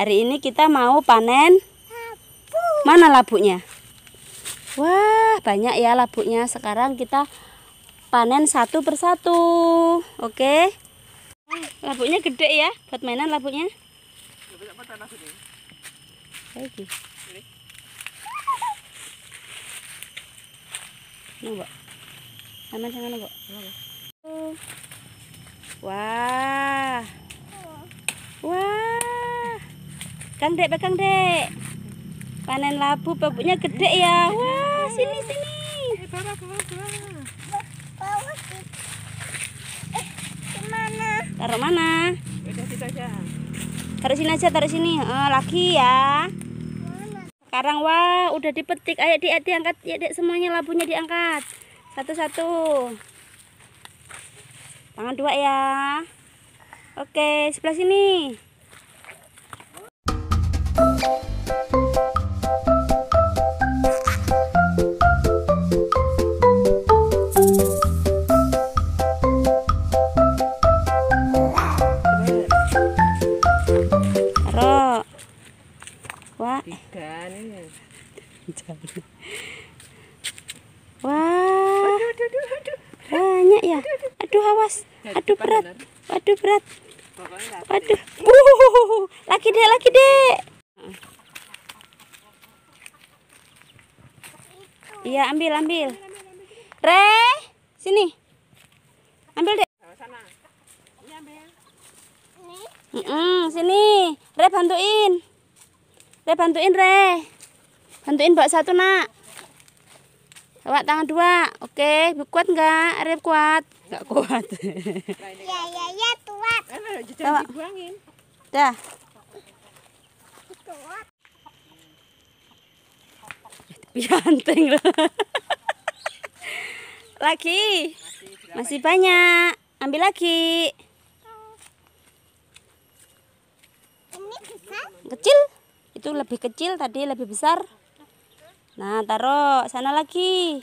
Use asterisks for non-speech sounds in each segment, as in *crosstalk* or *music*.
Hari ini kita mau panen labu. Mana labuknya? Wah, banyak ya labuknya. Sekarang kita panen satu persatu. Oke. Labuknya gede ya, buat mainan labuknya. Lagi. Nunggu. Tangan Wah. Wah. Kang Dek, Kang Dek. Panen labu, babunya gede ya. Wah, sini sini. kemana? Eh, eh, taruh mana? Taruh sini aja, taruh sini. Oh, lagi ya. Sekarang wah, udah dipetik. Ayo di diangkat. Ya Dek, semuanya labunya diangkat. Satu-satu. Tangan dua ya. Oke, sebelah sini. Ya. Wah. Wah. Banyak ya. Aduh awas. Aduh berat. Aduh berat. aduh, Uh, lagi deh, lagi deh. Iya, ambil, ambil. Re, sini. Ambil deh. Sana. Ini ambil. Mm -mm, sini. Re bantuin. Re bantuin, Re. Bantuin bawa satu, Nak. Bawa tangan dua. Oke, kuat enggak? Re kuat. Enggak kuat. Iya, *laughs* iya, iya, kuat. dibuangin, Dah. Kuat. Bianteng lagi. Masih banyak. Ambil lagi. Ini besar? Kecil. Itu lebih kecil tadi lebih besar. Nah, taruh sana lagi.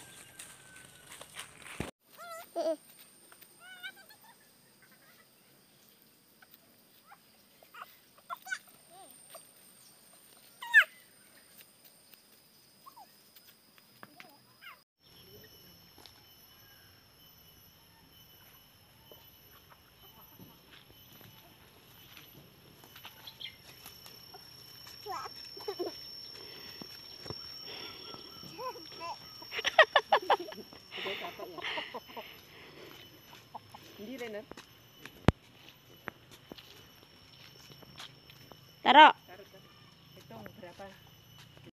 Taro, Taruh. Hitung berapa?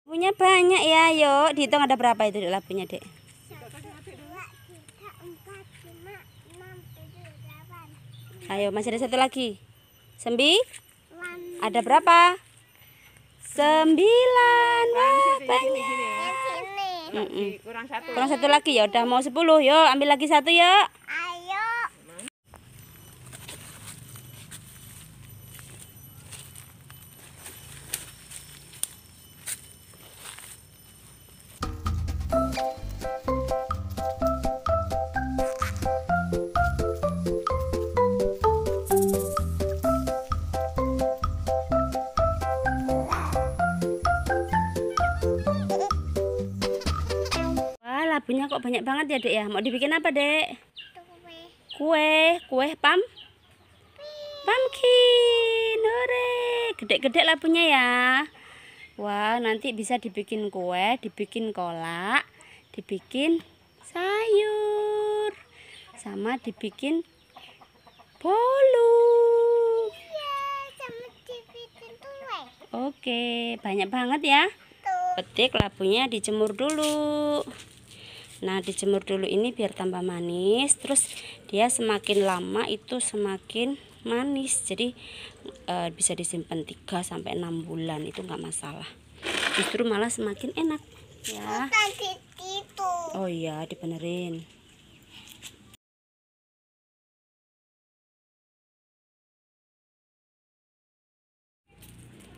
Punya banyak ya, yuk. Dihitung ada berapa itu labunya, Dek? Ayo, masih ada satu lagi. Sembi? Ada berapa? Sembilan. Nah, Wah, ya. banyak. kurang satu kurang satu lagi ya udah mau sepuluh yuk ambil lagi satu yuk labunya kok banyak banget ya dek ya mau dibikin apa dek kue kue pam pumpkin hore gede-gede labunya ya wah nanti bisa dibikin kue dibikin kolak dibikin sayur sama dibikin bolu Oke, banyak banget ya. Petik labunya dijemur dulu. Nah dijemur dulu ini biar tambah manis terus dia semakin lama itu semakin manis jadi e, bisa disimpan 3 sampai 6 bulan itu nggak masalah justru malah semakin enak ya oh iya dibenerin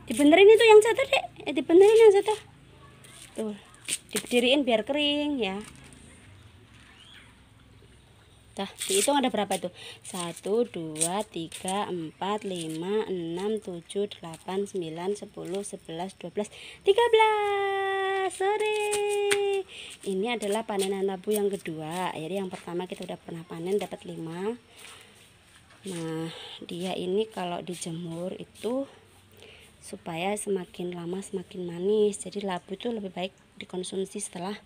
dibenerin itu yang satu, dek eh, dibenerin yang satu. tuh diberdiriin biar kering ya Dah, dihitung ada berapa itu? 1 2 3 4 5 6 7 8 9 10 11 12 13. Sore. Ini adalah panenan labu yang kedua. Jadi yang pertama kita udah pernah panen dapat 5. Nah, dia ini kalau dijemur itu supaya semakin lama semakin manis. Jadi labu itu lebih baik dikonsumsi setelah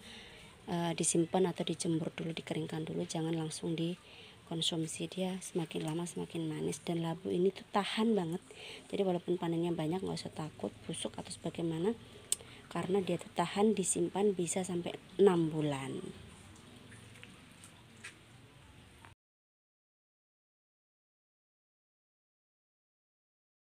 Eh, disimpan atau dijemur dulu dikeringkan dulu jangan langsung dikonsumsi dia semakin lama semakin manis dan labu ini tuh tahan banget jadi walaupun panennya banyak nggak usah takut busuk atau sebagaimana karena dia tuh tahan disimpan bisa sampai 6 bulan